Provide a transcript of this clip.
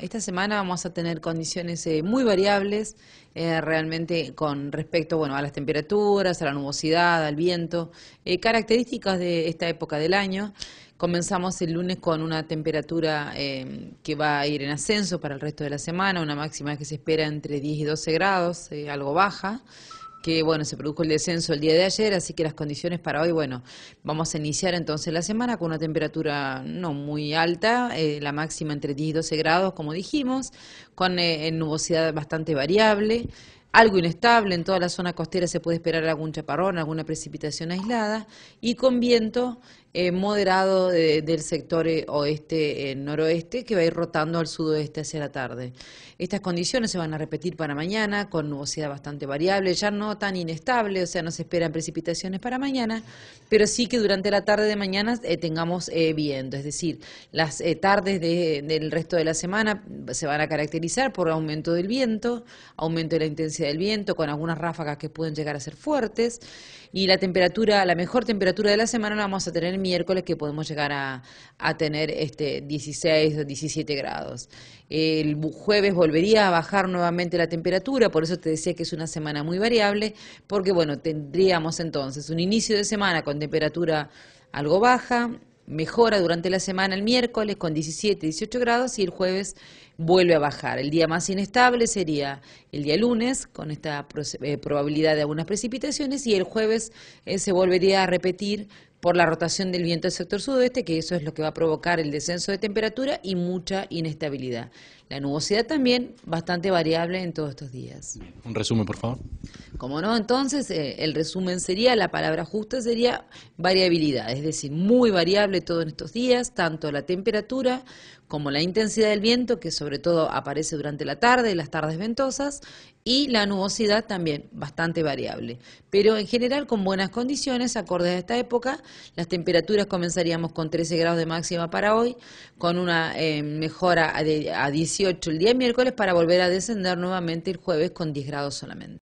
Esta semana vamos a tener condiciones eh, muy variables, eh, realmente con respecto bueno, a las temperaturas, a la nubosidad, al viento, eh, características de esta época del año. Comenzamos el lunes con una temperatura em, que va a ir en ascenso para el resto de la semana, una máxima que se espera entre 10 y 12 grados, algo baja que bueno, se produjo el descenso el día de ayer, así que las condiciones para hoy, bueno, vamos a iniciar entonces la semana con una temperatura no muy alta, eh, la máxima entre 10 y 12 grados, como dijimos, con eh, nubosidad bastante variable, algo inestable, en toda la zona costera se puede esperar algún chaparrón, alguna precipitación aislada, y con viento eh, moderado del sector eh, oeste-noroeste eh, que va a ir rotando al sudoeste hacia la tarde. Estas condiciones se van a repetir para mañana con nubosidad bastante variable, ya no tan inestable, o sea, no se esperan precipitaciones para mañana, pero sí que durante la tarde de mañana tengamos viento, es decir, las tardes del resto de la semana se van a caracterizar por aumento del viento, aumento de la intensidad del viento, con algunas ráfagas que pueden llegar a ser fuertes, y la temperatura, la mejor temperatura de la semana la vamos a tener en miércoles que podemos llegar a, tener este 16 o 17 grados. El jueves volvería a bajar nuevamente la temperatura, por eso te decía que es una semana muy variable, porque bueno, tendríamos entonces un inicio de semana con temperatura algo baja, mejora durante la semana el miércoles con 17, 18 grados y el jueves vuelve a bajar. El día más inestable sería el día lunes con esta eh, probabilidad de algunas precipitaciones y el jueves eh, se volvería a repetir por la rotación del viento del sector sudoeste, que eso es lo que va a provocar el descenso de temperatura y mucha inestabilidad. La nubosidad también bastante variable en todos estos días. Un resumen, por favor. Como no, entonces eh, el resumen sería, la palabra justa sería variabilidad, es decir, muy variable todo en estos días, tanto la temperatura como la intensidad del viento, que sobre todo aparece durante la tarde, las tardes ventosas, y la nubosidad también bastante variable, pero en general con buenas condiciones acordes a esta época las temperaturas comenzaríamos con 13 grados de máxima para hoy, con una eh, mejora a, a 18 el día miércoles para volver a descender nuevamente el jueves con 10 grados solamente.